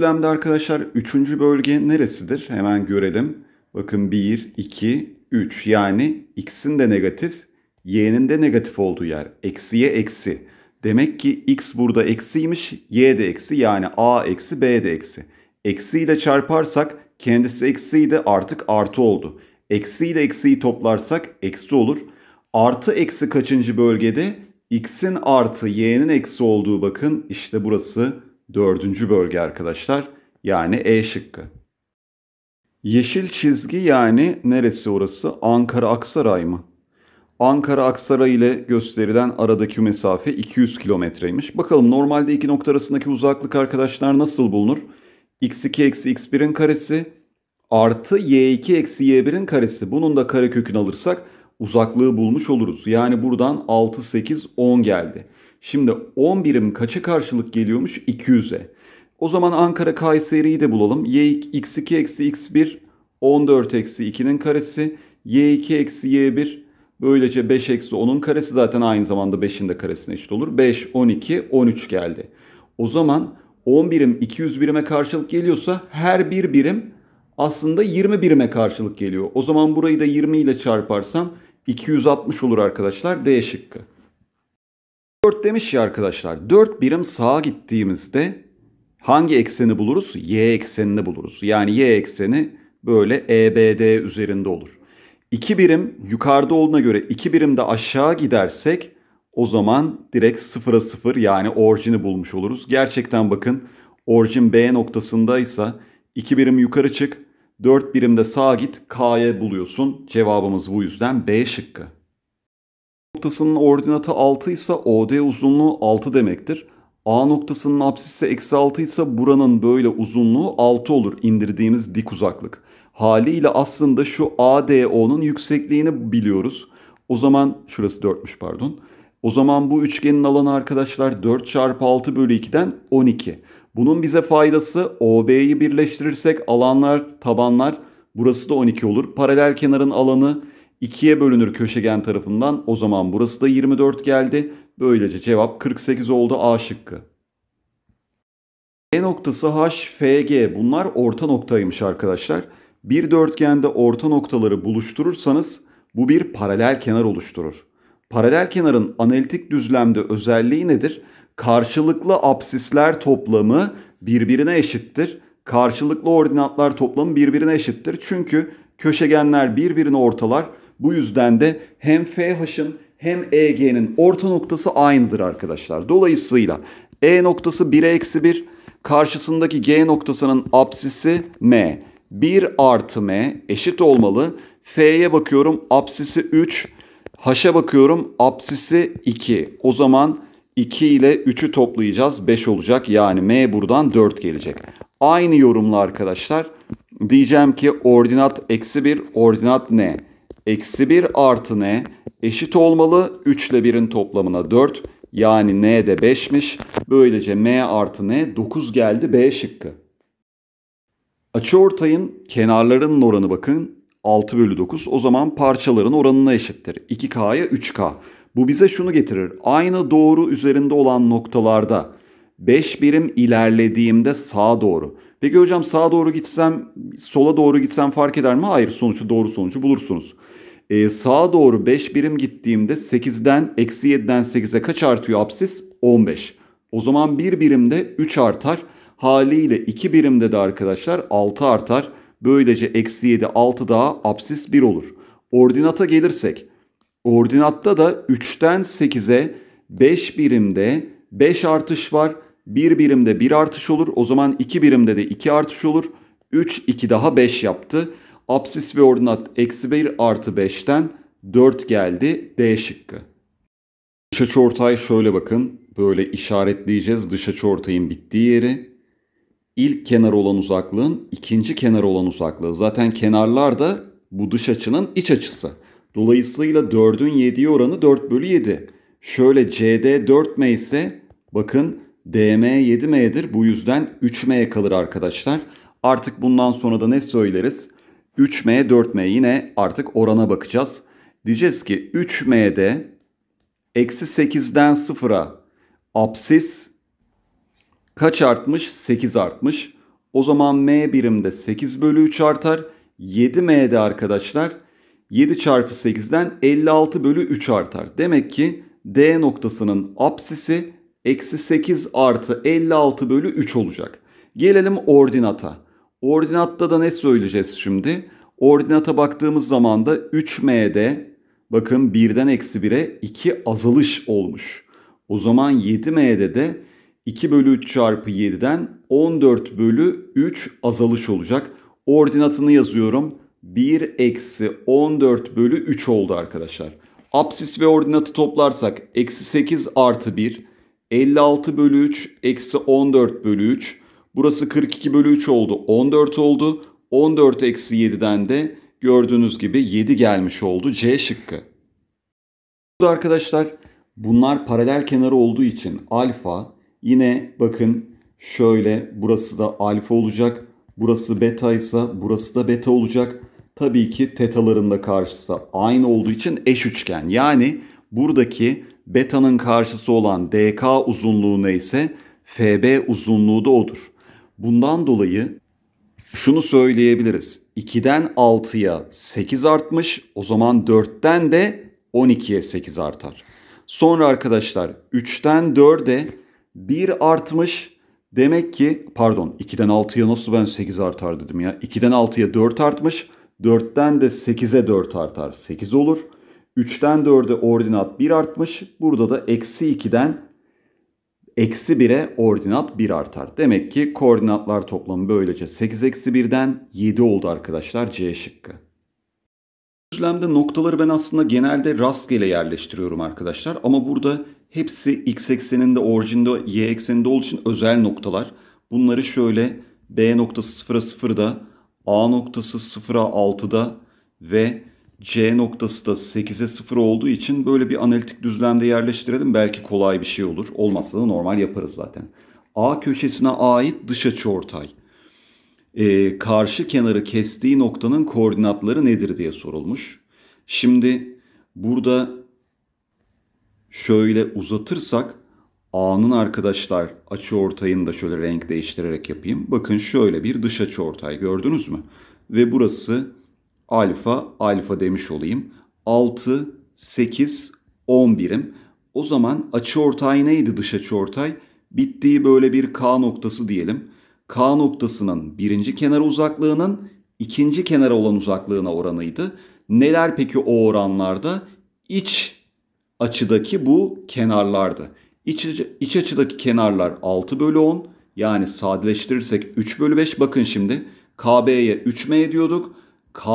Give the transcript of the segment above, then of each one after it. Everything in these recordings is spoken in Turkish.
Düzlemde arkadaşlar 3. bölge neresidir? Hemen görelim. Bakın 1, 2, 3 yani x'in de negatif, y'nin de negatif olduğu yer. Eksi y eksi. Demek ki x burada eksiymiş, y de eksi yani a eksi b de eksi. Eksiyle çarparsak kendisi eksiydi artık artı oldu. Eksiyle eksiyi toplarsak eksi olur. Artı eksi kaçıncı bölgede? x'in artı y'nin eksi olduğu bakın işte burası Dördüncü bölge arkadaşlar yani E şıkkı. Yeşil çizgi yani neresi orası? Ankara Aksaray mı? Ankara Aksaray ile gösterilen aradaki mesafe 200 kilometreymiş. Bakalım normalde iki nokta arasındaki uzaklık arkadaşlar nasıl bulunur? x2 eksi x1'in karesi artı y2 eksi y1'in karesi. Bunun da kare kökünü alırsak uzaklığı bulmuş oluruz. Yani buradan 6, 8, 10 geldi. Şimdi 10 birim kaça karşılık geliyormuş? 200'e. O zaman Ankara Kayseri'yi de bulalım. Y x2 eksi x1 14 eksi 2'nin karesi. Y2 eksi Y1 böylece 5 eksi 10'un karesi zaten aynı zamanda 5'in de karesine eşit olur. 5, 12, 13 geldi. O zaman 10 birim 200 birime karşılık geliyorsa her bir birim aslında 20 birime karşılık geliyor. O zaman burayı da 20 ile çarparsam 260 olur arkadaşlar D şıkkı. 4 demiş ya arkadaşlar. 4 birim sağa gittiğimizde hangi ekseni buluruz? Y eksenini buluruz. Yani y ekseni böyle EBD üzerinde olur. 2 birim yukarıda olduğuna göre 2 birim de aşağı gidersek o zaman direkt sıfıra sıfır yani orijini bulmuş oluruz. Gerçekten bakın orijin B noktasındaysa 2 birim yukarı çık 4 birimde sağa git K'ye buluyorsun. Cevabımız bu yüzden B şıkkı noktasının ordinatı 6 ise OD uzunluğu 6 demektir. A noktasının apsisi eksi 6 ise buranın böyle uzunluğu 6 olur indirdiğimiz dik uzaklık. Haliyle aslında şu ADO'nun yüksekliğini biliyoruz. O zaman şurası 4'müş pardon. O zaman bu üçgenin alanı arkadaşlar 4 çarpı 6 bölü 2'den 12. Bunun bize faydası OB'yi birleştirirsek alanlar tabanlar burası da 12 olur. Paralel kenarın alanı 2'ye bölünür köşegen tarafından. O zaman burası da 24 geldi. Böylece cevap 48 oldu A şıkkı. E noktası H, FG bunlar orta noktaymış arkadaşlar. Bir dörtgende orta noktaları buluşturursanız bu bir paralel kenar oluşturur. Paralel kenarın analitik düzlemde özelliği nedir? Karşılıklı absisler toplamı birbirine eşittir. Karşılıklı ordinatlar toplamı birbirine eşittir. Çünkü köşegenler birbirine ortalar. Bu yüzden de hem FH'ın hem EG'nin orta noktası aynıdır arkadaşlar. Dolayısıyla E noktası 1'e eksi 1, karşısındaki G noktasının apsisi M. 1 artı M eşit olmalı. F'ye bakıyorum apsisi 3, H'a bakıyorum apsisi 2. O zaman 2 ile 3'ü toplayacağız 5 olacak. Yani M buradan 4 gelecek. Aynı yorumla arkadaşlar diyeceğim ki ordinat eksi 1 ordinat ne? Eksi 1 artı n eşit olmalı 3 ile 1'in toplamına 4. Yani n de 5'miş. Böylece m artı n 9 geldi B şıkkı. Açıortayın kenarlarının oranı bakın 6 bölü 9 o zaman parçaların oranına eşittir. 2K'ya 3K. Bu bize şunu getirir. Aynı doğru üzerinde olan noktalarda 5 birim ilerlediğimde sağa doğru. Peki hocam sağa doğru gitsem, sola doğru gitsem fark eder mi? Hayır, sonuçta doğru sonucu bulursunuz. E, sağa doğru 5 birim gittiğimde 8'den eksi 7'den 8'e kaç artıyor absis? 15. O zaman 1 bir birimde 3 artar. Haliyle 2 birimde de arkadaşlar 6 artar. Böylece eksi 7 6 daha absis 1 olur. Ordinata gelirsek. Ordinatta da 3'ten 8'e 5 birimde 5 artış var. 1 birimde 1 artış olur. O zaman 2 birimde de 2 artış olur. 3 2 daha 5 yaptı. Apsis ve ordinat eksi 1 artı 5'ten 4 geldi D şıkkı. Dış ortay şöyle bakın. Böyle işaretleyeceğiz dış ortayın bittiği yeri. İlk kenar olan uzaklığın ikinci kenar olan uzaklığı. Zaten kenarlar da bu dış açının iç açısı. Dolayısıyla 4'ün 7'ye oranı 4 bölü 7. Şöyle CD 4M ise bakın DM 7M'dir. Bu yüzden 3M kalır arkadaşlar. Artık bundan sonra da ne söyleriz? 3M 4M yine artık orana bakacağız. Diyeceğiz ki 3M'de eksi 8'den 0'a apsis kaç artmış? 8 artmış. O zaman M birimde 8 bölü 3 artar. 7M'de arkadaşlar 7 çarpı 8'den 56 bölü 3 artar. Demek ki D noktasının apsisi eksi 8 artı 56 bölü 3 olacak. Gelelim ordinata. Ordinatta da ne söyleyeceğiz şimdi? Ordinata baktığımız zaman da 3M'de bakın 1'den eksi 1'e 2 azalış olmuş. O zaman 7M'de de 2 bölü 3 çarpı 7'den 14 bölü 3 azalış olacak. Ordinatını yazıyorum. 1 eksi 14 bölü 3 oldu arkadaşlar. Apsis ve ordinatı toplarsak eksi 8 artı 1, 56 bölü 3 eksi 14 bölü 3 Burası 42 bölü 3 oldu 14 oldu. 14 eksi 7'den de gördüğünüz gibi 7 gelmiş oldu C şıkkı. Burada arkadaşlar bunlar paralel kenarı olduğu için alfa yine bakın şöyle burası da alfa olacak. Burası beta ise burası da beta olacak. Tabii ki tetaların da karşısı aynı olduğu için eş üçgen. Yani buradaki beta'nın karşısı olan DK uzunluğu neyse FB uzunluğu da odur. Bundan dolayı şunu söyleyebiliriz. 2'den 6'ya 8 artmış. O zaman 4'ten de 12'ye 8 artar. Sonra arkadaşlar 3'ten 4'e 1 artmış. Demek ki pardon 2'den 6'ya nasıl ben 8 artar dedim ya. 2'den 6'ya 4 artmış. 4'ten de 8'e 4 artar. 8 olur. 3'ten 4'e ordinat 1 artmış. Burada da eksi 2'den Eksi 1'e ordinat 1 artar. Demek ki koordinatlar toplamı böylece 8 eksi 1'den 7 oldu arkadaşlar C şıkkı. Düzlemde noktaları ben aslında genelde rastgele yerleştiriyorum arkadaşlar. Ama burada hepsi x ekseninde orijinde y ekseninde olduğu için özel noktalar. Bunları şöyle B noktası 0'a 0'da, A noktası 0'a 6'da ve C noktası da 8'e 0 olduğu için böyle bir analitik düzlemde yerleştirelim. Belki kolay bir şey olur. Olmazsa da normal yaparız zaten. A köşesine ait dış açı ortay. Ee, karşı kenarı kestiği noktanın koordinatları nedir diye sorulmuş. Şimdi burada şöyle uzatırsak A'nın arkadaşlar açı ortayını da şöyle renk değiştirerek yapayım. Bakın şöyle bir dış açı ortay gördünüz mü? Ve burası alfa alfa demiş olayım. 6, 8, 10 birim. O zaman açı ortay neydi dış açı ortay? Bittiği böyle bir K noktası diyelim. K noktasının birinci kenar uzaklığının ikinci kenara olan uzaklığına oranıydı. Neler peki o oranlarda? İç açıdaki bu kenarlardı. İç, iç açıdaki kenarlar 6 bölü 10. Yani sadeleştirirsek 3 bölü 5. Bakın şimdi KB'ye 3M diyorduk. K,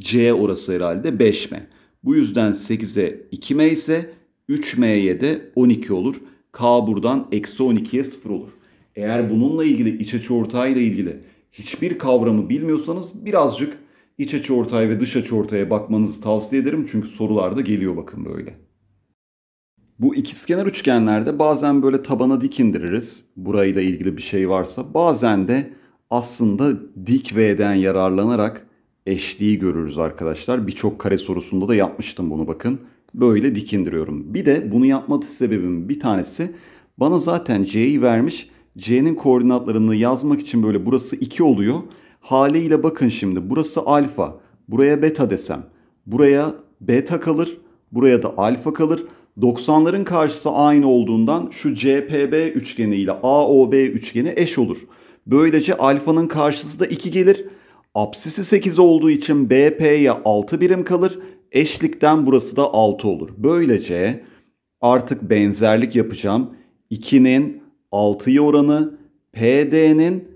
C orası herhalde 5M. Bu yüzden 8'e 2M ise 3M'ye de 12 olur. K buradan eksi 12'ye 0 olur. Eğer bununla ilgili iç açı ortağıyla ilgili hiçbir kavramı bilmiyorsanız birazcık iç açı ortay ve dış açı ortaya bakmanızı tavsiye ederim. Çünkü sorularda geliyor bakın böyle. Bu ikizkenar üçgenlerde bazen böyle tabana dik indiririz. Burayla ilgili bir şey varsa. Bazen de aslında dik V'den yararlanarak eşliği görürüz arkadaşlar. Birçok kare sorusunda da yapmıştım bunu bakın. Böyle dikindiriyorum. Bir de bunu yapma sebebim bir tanesi bana zaten C'yi vermiş. C'nin koordinatlarını yazmak için böyle burası 2 oluyor. Haliyle bakın şimdi burası alfa. Buraya beta desem. Buraya beta kalır. Buraya da alfa kalır. 90'ların karşısı aynı olduğundan şu CPB üçgeni ile AOB üçgeni eş olur. Böylece alfanın karşısı da 2 gelir. Apsisi 8 olduğu için BP'ye 6 birim kalır. Eşlikten burası da 6 olur. Böylece artık benzerlik yapacağım. 2'nin 6'ya oranı PD'nin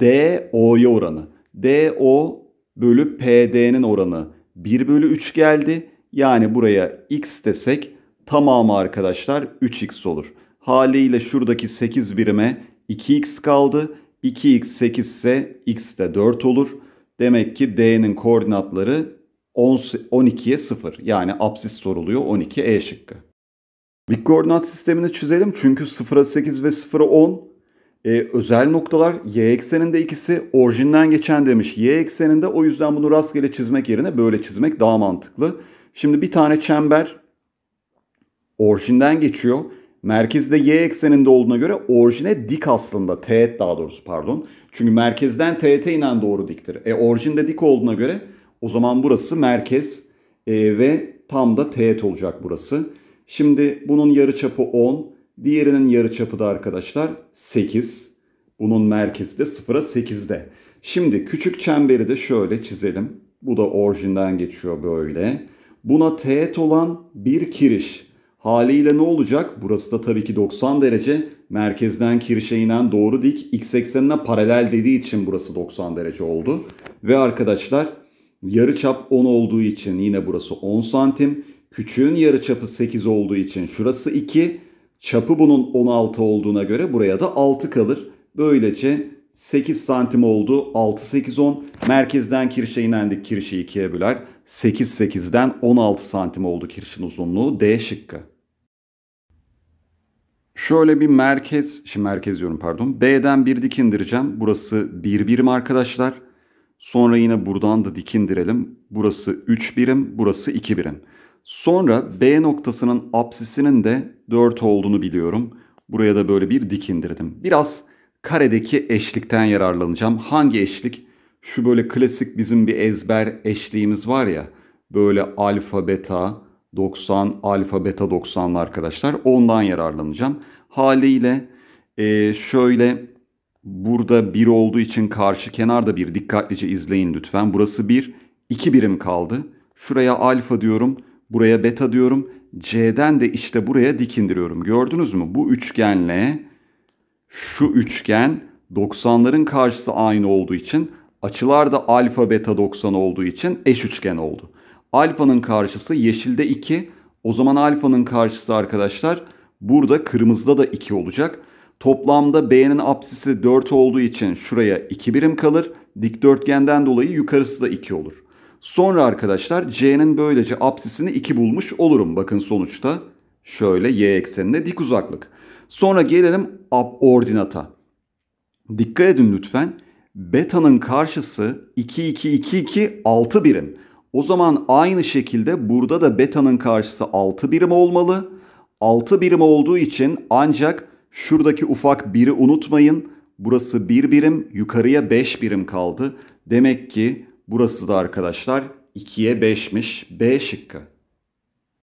DO'ya oranı. DO bölü PD'nin oranı 1 bölü 3 geldi. Yani buraya x desek tamamı arkadaşlar 3x olur. Haliyle şuradaki 8 birime 2x kaldı. 2x 8 ise x de 4 olur. Demek ki D'nin koordinatları 12'ye 0. Yani apsis soruluyor 12 E şıkkı. Bir koordinat sistemini çizelim çünkü 0'a 8 ve 0'a 10 e, özel noktalar y ekseninde ikisi orijinden geçen demiş y ekseninde o yüzden bunu rastgele çizmek yerine böyle çizmek daha mantıklı. Şimdi bir tane çember orijinden geçiyor merkezde y ekseninde olduğuna göre orijine dik aslında. Teğet daha doğrusu pardon. Çünkü merkezden teğete inen doğru diktir. E orijinde dik olduğuna göre o zaman burası merkez e, ve tam da teğet olacak burası. Şimdi bunun yarıçapı 10, diğerinin yarıçapı da arkadaşlar 8. Bunun merkezi de 0'a 8'de. Şimdi küçük çemberi de şöyle çizelim. Bu da orijinden geçiyor böyle. Buna teğet olan bir kiriş. Haliyle ne olacak? Burası da tabii ki 90 derece. Merkezden kirişe inen doğru dik x eksenine paralel dediği için burası 90 derece oldu. Ve arkadaşlar yarı çap 10 olduğu için yine burası 10 santim. Küçüğün yarı çapı 8 olduğu için şurası 2. Çapı bunun 16 olduğuna göre buraya da 6 kalır. Böylece 8 santim oldu. 6, 8, 10. Merkezden kirişe inendik. Kirişi 2'ye böler. 8.8'den 16 santim oldu kirişin uzunluğu. D şıkkı. Şöyle bir merkez, şimdi merkez diyorum pardon. B'den bir dik indireceğim. Burası 1 bir birim arkadaşlar. Sonra yine buradan da dik indirelim. Burası 3 birim, burası 2 birim. Sonra B noktasının apsisinin de 4 olduğunu biliyorum. Buraya da böyle bir dik indirdim. Biraz karedeki eşlikten yararlanacağım. Hangi eşlik? Şu böyle klasik bizim bir ezber eşliğimiz var ya. Böyle alfa beta 90 alfa beta 90'lı arkadaşlar. Ondan yararlanacağım. Haliyle e, şöyle burada 1 olduğu için karşı kenarda 1. Dikkatlice izleyin lütfen. Burası 1. 2 birim kaldı. Şuraya alfa diyorum. Buraya beta diyorum. C'den de işte buraya dik indiriyorum. Gördünüz mü? Bu üçgenle şu üçgen 90'ların karşısı aynı olduğu için Açılar da alfa beta 90 olduğu için eş üçgen oldu. Alfanın karşısı yeşilde 2. O zaman alfanın karşısı arkadaşlar burada kırmızıda da 2 olacak. Toplamda B'nin apsisi 4 olduğu için şuraya 2 birim kalır. Dikdörtgenden dolayı yukarısı da 2 olur. Sonra arkadaşlar C'nin böylece apsisini 2 bulmuş olurum. Bakın sonuçta şöyle y eksenine dik uzaklık. Sonra gelelim ordinata. Dikkat edin lütfen beta'nın karşısı 2 2 2 2 6 birim. O zaman aynı şekilde burada da beta'nın karşısı 6 birim olmalı. 6 birim olduğu için ancak şuradaki ufak 1'i unutmayın. Burası 1 birim, yukarıya 5 birim kaldı. Demek ki burası da arkadaşlar 2'ye 5'miş. B şıkkı.